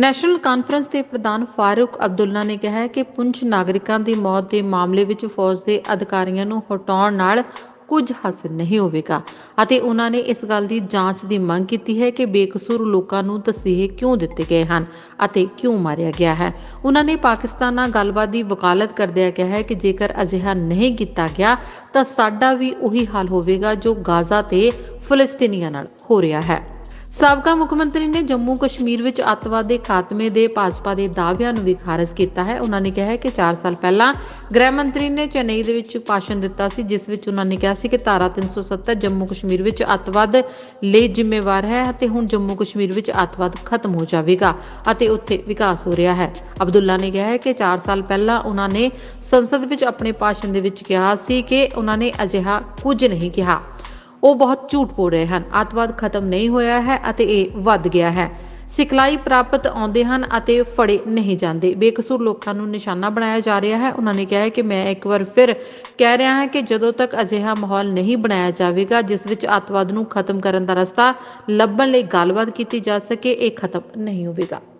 national conference ਦੇ ਪ੍ਰਧਾਨ ਫਾਰੂਕ ਅਬਦੁੱਲਾ ਨੇ ਕਿਹਾ ਕਿ ਪੁੰਛ ਨਾਗਰਿਕਾਂ ਦੀ ਮੌਤ ਦੇ ਮਾਮਲੇ ਵਿੱਚ ਫੌਜ ਦੇ ਅਧਿਕਾਰੀਆਂ ਨੂੰ ਹਟਾਉਣ ਨਾਲ ਕੁਝ ਹਾਸਲ ਨਹੀਂ ਹੋਵੇਗਾ ਅਤੇ ਉਹਨਾਂ ਨੇ ਇਸ ਗੱਲ ਦੀ ਜਾਂਚ ਦੀ ਮੰਗ ਕੀਤੀ ਹੈ ਕਿ ਬੇਕਸੂਰ ਲੋਕਾਂ ਨੂੰ ਤਸੀਹੇ ਕਿਉਂ ਦਿੱਤੇ ਗਏ ਹਨ ਅਤੇ ਕਿਉਂ ਮਾਰਿਆ ਗਿਆ ਹੈ ਉਹਨਾਂ ਨੇ ਪਾਕਿਸਤਾਨ ਨਾਲ ਗੱਲਬਾਤ ਦੀ ਵਕਾਲਤ ਕਰਦਿਆਂ ਕਿਹਾ ਹੈ ਕਿ ਜੇਕਰ ਅਜਿਹਾ ਨਹੀਂ ਕੀਤਾ ਗਿਆ ਤਾਂ ਸਾਡਾ ਵੀ ਉਹੀ ਹਾਲ ਹੋਵੇਗਾ ਜੋ ਗਾਜ਼ਾ ਤੇ ਫਲਸਤੀਨੀਆਂ ਨਾਲ ਹੋ ਰਿਹਾ ਹੈ ਸਾਬਕਾ ਮੁੱਖ ਮੰਤਰੀ ਨੇ ਜੰਮੂ ਕਸ਼ਮੀਰ ਵਿੱਚ ਅੱਤਵਾਦ ਦੇ ਖਾਤਮੇ ਦੇ ਭਾਜਪਾ ਦੇ ਦਾਅਵਿਆਂ ਨੂੰ ਵੀ ਖਾਰਜ ਕੀਤਾ ਹੈ ਉਹਨਾਂ ਨੇ ਕਿਹਾ ਹੈ ਕਿ 4 ਸਾਲ ਪਹਿਲਾਂ ਗ੍ਰਹਿ ਮੰਤਰੀ ਨੇ ਚੇਨਈ ਦੇ ਵਿੱਚ ਭਾਸ਼ਣ ਦਿੱਤਾ ਸੀ ਜਿਸ ਵਿੱਚ ਉਹਨਾਂ ਨੇ ਕਿਹਾ ਸੀ ਕਿ ਧਾਰਾ 370 ਜੰਮੂ ਕਸ਼ਮੀਰ ਵਿੱਚ ਅੱਤਵਾਦ ਲਈ ਜ਼ਿੰਮੇਵਾਰ ਹੈ ਅਤੇ ਹੁਣ ਜੰਮੂ ਕਸ਼ਮੀਰ ਵਿੱਚ ਅੱਤਵਾਦ ਖਤਮ ਹੋ ਜਾਵੇਗਾ ਅਤੇ ਉੱਥੇ ਵਿਕਾਸ ਹੋ ਰਿਹਾ ਹੈ ਅਬਦੁੱਲਾ ਨੇ ਕਿਹਾ ਹੈ ਕਿ 4 ਸਾਲ ਪਹਿਲਾਂ ਉਹਨਾਂ ਨੇ ਸੰਸਦ ਵਿੱਚ ਆਪਣੇ ਭਾਸ਼ਣ ਦੇ ਵਿੱਚ ਕਿਹਾ ਸੀ ਕਿ ਉਹਨਾਂ ਨੇ ਅਜਿਹਾ ਕੁਝ ਨਹੀਂ ਕਿਹਾ ਉਹ ਬਹੁਤ ਝੂਠ ਬੋਲ ਰਹੇ ਹਨ ਆਤਵਾਦ ਖਤਮ ਨਹੀਂ ਹੋਇਆ ਹੈ ਅਤੇ ਇਹ ਵੱਧ ਗਿਆ ਹੈ ਸਿਖਲਾਈ ਪ੍ਰਾਪਤ ਆਉਂਦੇ ਹਨ ਅਤੇ ਫੜੇ ਨਹੀਂ ਜਾਂਦੇ ਬੇਕਸੂਰ ਲੋਕਾਂ ਨੂੰ ਨਿਸ਼ਾਨਾ ਬਣਾਇਆ ਜਾ ਰਿਹਾ ਹੈ ਉਹਨਾਂ ਨੇ ਕਿਹਾ ਹੈ ਕਿ ਮੈਂ ਇੱਕ ਵਾਰ ਫਿਰ ਕਹਿ ਰਿਹਾ ਹਾਂ ਕਿ ਜਦੋਂ ਤੱਕ ਅਜਿਹਾ ਮਾਹੌਲ ਨਹੀਂ ਬਣਾਇਆ ਜਾਵੇਗਾ ਜਿਸ ਵਿੱਚ ਆਤਵਾਦ ਨੂੰ ਖਤਮ ਕਰਨ ਦਾ ਰਸਤਾ ਲੱਭਣ ਲਈ ਗੱਲਬਾਤ ਕੀਤੀ ਜਾ ਸਕੇ ਇਹ ਖਤਮ ਨਹੀਂ ਹੋਵੇਗਾ